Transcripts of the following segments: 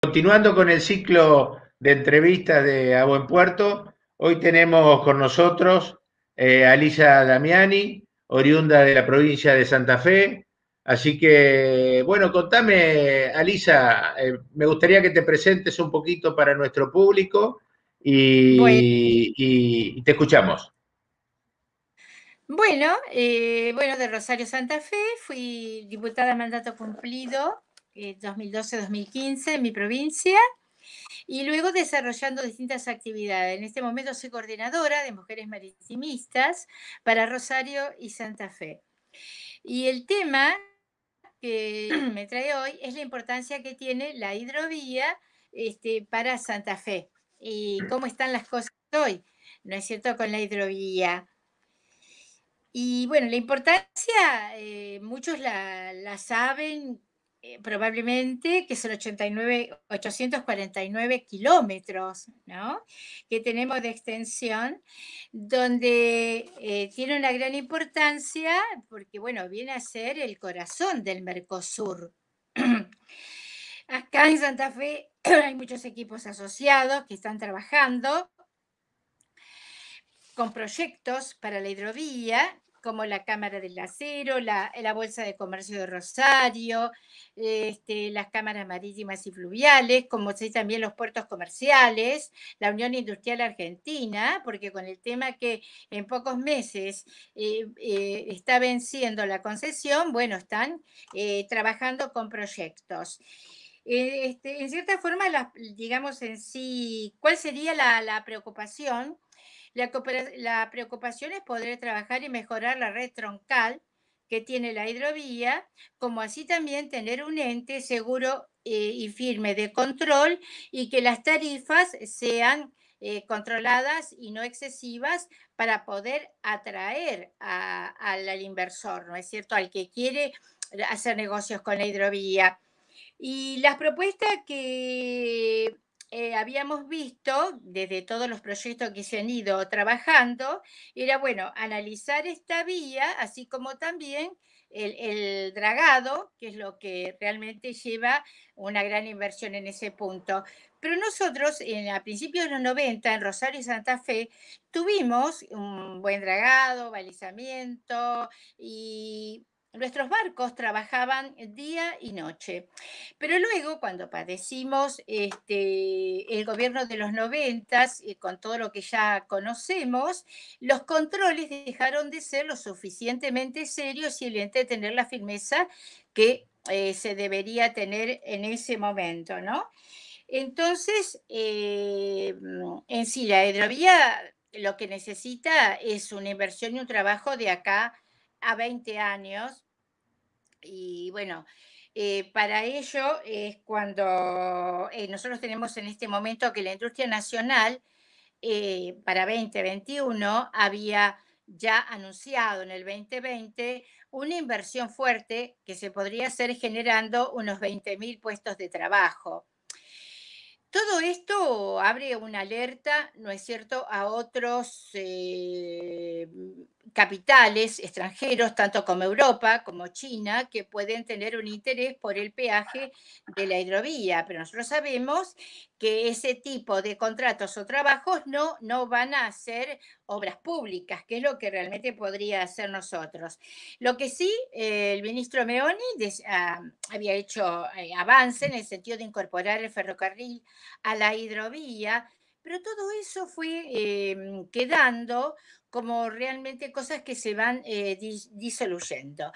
Continuando con el ciclo de entrevistas de A Buen Puerto, hoy tenemos con nosotros a eh, Alisa Damiani, oriunda de la provincia de Santa Fe. Así que, bueno, contame, Alisa, eh, me gustaría que te presentes un poquito para nuestro público y, te escuchamos. Bueno, eh, bueno, de Rosario Santa Fe, fui diputada mandato cumplido 2012-2015 eh, en mi provincia y luego desarrollando distintas actividades. En este momento soy coordinadora de mujeres maritimistas para Rosario y Santa Fe. Y el tema que me trae hoy es la importancia que tiene la hidrovía este, para Santa Fe y cómo están las cosas hoy, ¿no es cierto?, con la hidrovía. Y bueno, la importancia, eh, muchos la, la saben eh, probablemente, que son 89, 849 kilómetros, ¿no? Que tenemos de extensión, donde eh, tiene una gran importancia porque, bueno, viene a ser el corazón del Mercosur. Acá en Santa Fe hay muchos equipos asociados que están trabajando con proyectos para la hidrovía como la Cámara del Acero, la, Bolsa de Comercio de Rosario, este, las cámaras marítimas y fluviales, como también los puertos comerciales, la Unión Industrial Argentina, porque con el tema que en pocos meses eh, eh, está venciendo la concesión, bueno, están eh, trabajando con proyectos. Este, en cierta forma, digamos en sí, ¿cuál sería la preocupación? La, preocupación es poder trabajar y mejorar la red troncal que tiene la hidrovía, como así también tener un ente seguro eh, y firme de control y que las tarifas sean eh, controladas y no excesivas para poder atraer al inversor, ¿no es cierto?, al que quiere hacer negocios con la hidrovía. Y las propuestas que eh, habíamos visto desde todos los proyectos que se han ido trabajando, era bueno, analizar esta vía, así como también el, dragado, que es lo que realmente lleva una gran inversión en ese punto. Pero nosotros en, a principios de los 90 en Rosario y Santa Fe tuvimos un buen dragado, balizamiento y Nuestros barcos trabajaban día y noche. Pero luego, cuando padecimos este, el gobierno de los noventas, y eh, con todo lo que ya conocemos, los controles dejaron de ser lo suficientemente serios y el ente tener la firmeza que eh, se debería tener en ese momento, ¿no? Entonces, eh, en sí, la hidrovía lo que necesita es una inversión y un trabajo de acá a 20 años. Y bueno, eh, para ello es cuando eh, nosotros tenemos en este momento que la industria nacional eh, para 2021 había ya anunciado en el 2020 una inversión fuerte que se podría hacer generando unos 20.000 puestos de trabajo. Todo esto abre una alerta, ¿no es cierto?, a otros capitales extranjeros, tanto como Europa como China, que pueden tener un interés por el peaje de la hidrovía, pero nosotros sabemos que ese tipo de contratos o trabajos no, no van a ser obras públicas, que es lo que realmente podría hacer nosotros. Lo que sí, eh, el ministro Meoni ah, había hecho eh, avance en el sentido de incorporar el ferrocarril a la hidrovía, pero todo eso fue eh, quedando como realmente cosas que se van eh, disoluyendo.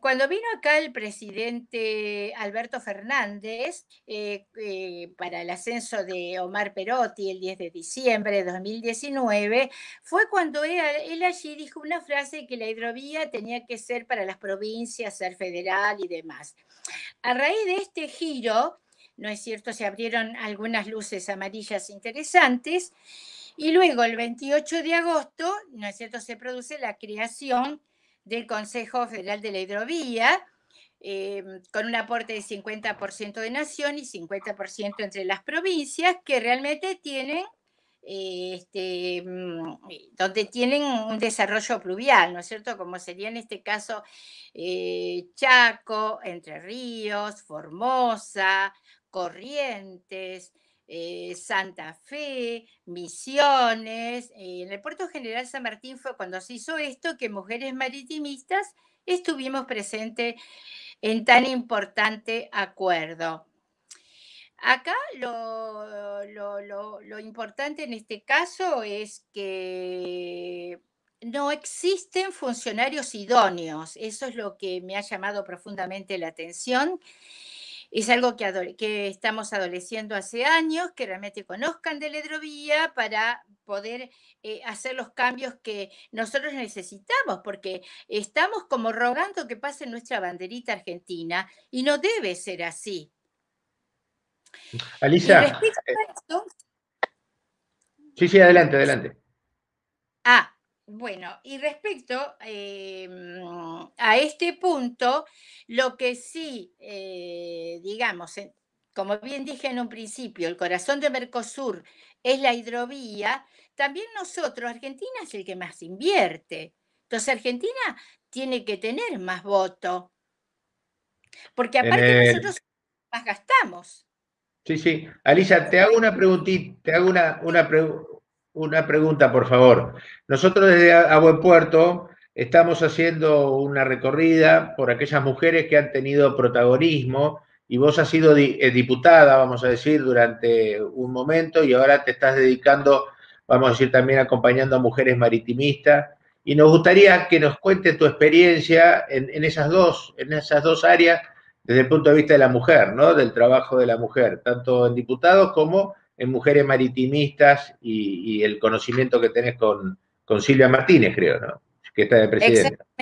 cuando vino acá el presidente Alberto Fernández eh, eh, para el ascenso de Omar Perotti el 10 de diciembre de 2019, fue cuando él, él, allí dijo una frase que la hidrovía tenía que ser para las provincias, ser federal y demás. A raíz de este giro, ¿no es cierto?, se abrieron algunas luces amarillas interesantes. Y luego, el 28 de agosto, ¿no es cierto?, se produce la creación del Consejo Federal de la Hidrovía, eh, con un aporte de 50% de nación y 50% entre las provincias, que realmente tienen, eh, este, mm, eh, donde tienen un desarrollo pluvial, ¿no es cierto? Como sería en este caso Chaco, Entre Ríos, Formosa, Corrientes, eh, Santa Fe, Misiones. Eh, en el puerto general San Martín fue cuando se hizo esto que mujeres maritimistas estuvimos presentes en tan importante acuerdo. Acá lo, lo importante en este caso es que no existen funcionarios idóneos. Eso es lo que me ha llamado profundamente la atención es algo que, estamos adoleciendo hace años, que realmente conozcan de la hidrovía para poder eh, hacer los cambios que nosotros necesitamos, porque estamos como rogando que pase nuestra banderita argentina y no debe ser así. Alicia. Eh. sí, sí, adelante, adelante. Ah, bueno, y respecto em, a este punto, lo que sí, eh, digamos, como bien dije en un principio, el corazón de Mercosur es la hidrovía, también nosotros, Argentina es el que más invierte. Entonces Argentina tiene que tener más voto, porque aparte nosotros más gastamos. Sí, sí. Alicia, te hago una preguntita, te hago una pregunta una pregunta, por favor. Nosotros desde A Puerto estamos haciendo una recorrida por aquellas mujeres que han tenido protagonismo y vos has sido eh, diputada, vamos a decir, durante un momento y ahora te estás dedicando, vamos a decir, también acompañando a mujeres maritimistas. Y nos gustaría que nos cuentes tu experiencia en, esas, dos, en esas dos áreas desde el punto de vista de la mujer, ¿no? Del trabajo de la mujer, tanto en diputados como en Mujeres Maritimistas y, el conocimiento que tenés con, Silvia Martínez, creo, ¿no? Que está de presidenta.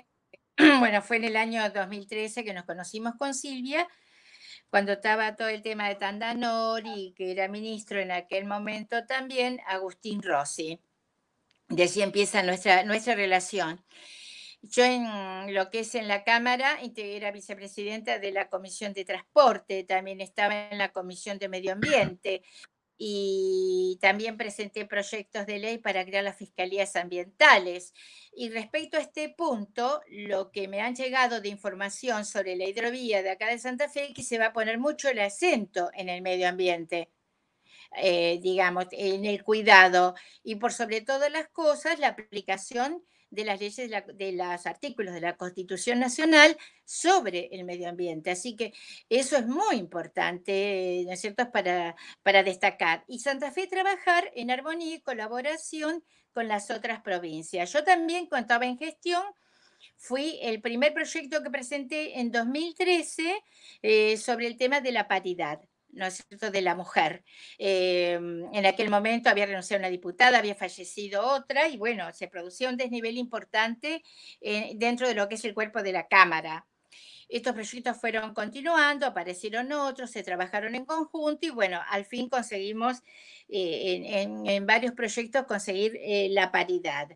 Bueno, fue en el año 2013 que nos conocimos con Silvia, cuando estaba todo el tema de Tandanor y que era ministro en aquel momento también, Agustín Rossi. De ahí empieza nuestra, nuestra relación. Yo en lo que es en la Cámara era vicepresidenta de la Comisión de Transporte, también estaba en la Comisión de Medio Ambiente, y también presenté proyectos de ley para crear las fiscalías ambientales. Y respecto a este punto, lo que me han llegado de información sobre la hidrovía de acá de Santa Fe es que se va a poner mucho el acento en el medio ambiente. Eh, digamos, en el cuidado y por sobre todas las cosas, la aplicación de las leyes de, los artículos de la Constitución Nacional sobre el medio ambiente. Así que eso es muy importante, eh, ¿no es cierto?, para, para destacar. Y Santa Fe trabajar en armonía y colaboración con las otras provincias. Yo también, cuando estaba en gestión, fui el primer proyecto que presenté en 2013 eh, sobre el tema de la paridad de la mujer. Em, en aquel momento había renunciado una diputada, había fallecido otra, y bueno, se producía un desnivel importante eh, dentro de lo que es el cuerpo de la Cámara. Estos proyectos fueron continuando, aparecieron otros, se trabajaron en conjunto y bueno, al fin conseguimos eh, en, varios proyectos conseguir eh, la paridad.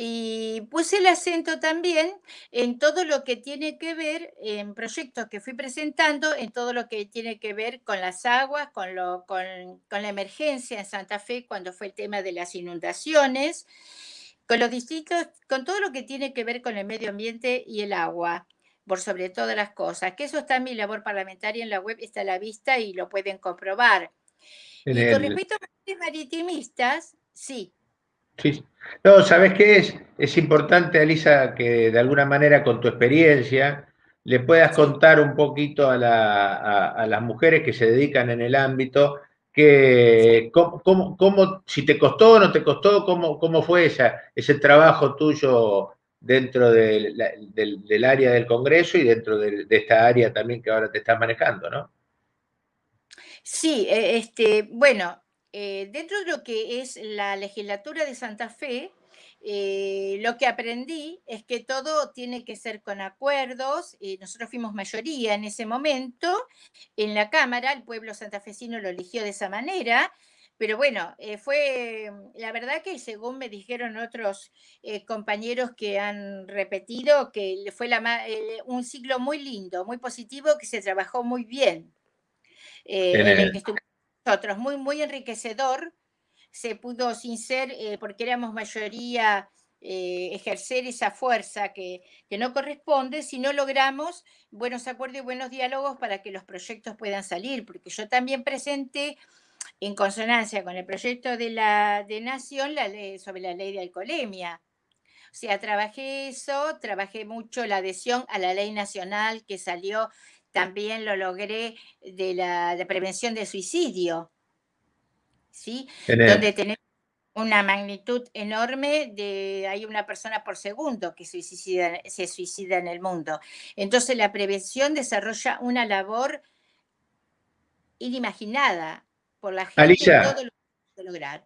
Y puse el acento también en todo lo que tiene que ver, en proyectos que fui presentando, en todo lo que tiene que ver con las aguas, con, con, la emergencia en Santa Fe cuando fue el tema de las inundaciones, con los distintos, con todo lo que tiene que ver con el medio ambiente y el agua por sobre todas las cosas, que eso está en mi labor parlamentaria en la web, está a la vista y lo pueden comprobar. y con respecto a los maritimistas, sí, Sí. No, ¿sabes qué es? Es importante, Alisa, que de alguna manera con tu experiencia le puedas contar un poquito a, las mujeres que se dedican en el ámbito, que cómo, si te costó o no te costó, cómo, cómo fue esa, ese trabajo tuyo dentro del, área del Congreso y dentro de, de, esta área también que ahora te estás manejando, ¿no? Sí, e, este, bueno, eh, dentro de lo que es la legislatura de Santa Fe, eh, lo que aprendí es que todo tiene que ser con acuerdos. Eh, nosotros fuimos mayoría en ese momento en la Cámara, el pueblo santafesino lo eligió de esa manera. Pero bueno, eh, fue la verdad que según me dijeron otros compañeros que han repetido, que fue un ciclo muy lindo, muy positivo, que se trabajó muy bien. En muy, muy enriquecedor. Se pudo, sin ser, eh, porque éramos mayoría, eh, ejercer esa fuerza que, no corresponde si no logramos buenos acuerdos y buenos diálogos para que los proyectos puedan salir, porque yo también presenté en consonancia con el proyecto de la de Nación la ley, sobre la ley de alcoholemia. O sea, trabajé eso, trabajé mucho la adhesión a la ley nacional que salió también lo logré de la prevención de suicidio, ¿sí? Donde tenemos una magnitud enorme de hay una persona por segundo que suicida, se suicida en el mundo. Entonces la prevención desarrolla una labor inimaginada por la gente todo lograr.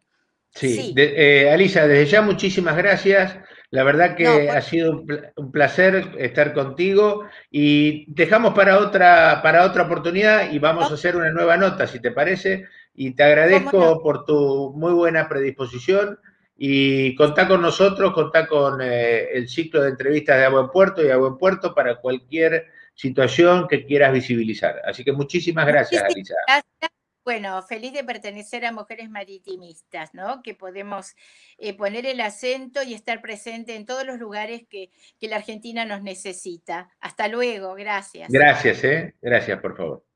Sí, eh, Alisa, desde ya muchísimas gracias. La verdad que pues ha sido un placer estar contigo y dejamos para otra, para otra oportunidad y vamos a hacer una nueva nota, si te parece. Y te agradezco por tu muy buena predisposición y contá con nosotros, contá con eh, el ciclo de entrevistas de Agua en Puerto y Agua Buen Puerto para cualquier situación que quieras visibilizar. Así que muchísimas gracias, Alisa. Gracias bueno, feliz de pertenecer a Mujeres Maritimistas, ¿no? Que podemos eh, poner el acento y estar presente en todos los lugares que, que la Argentina nos necesita. Hasta luego, gracias. Gracias, ¿eh? Gracias, por favor.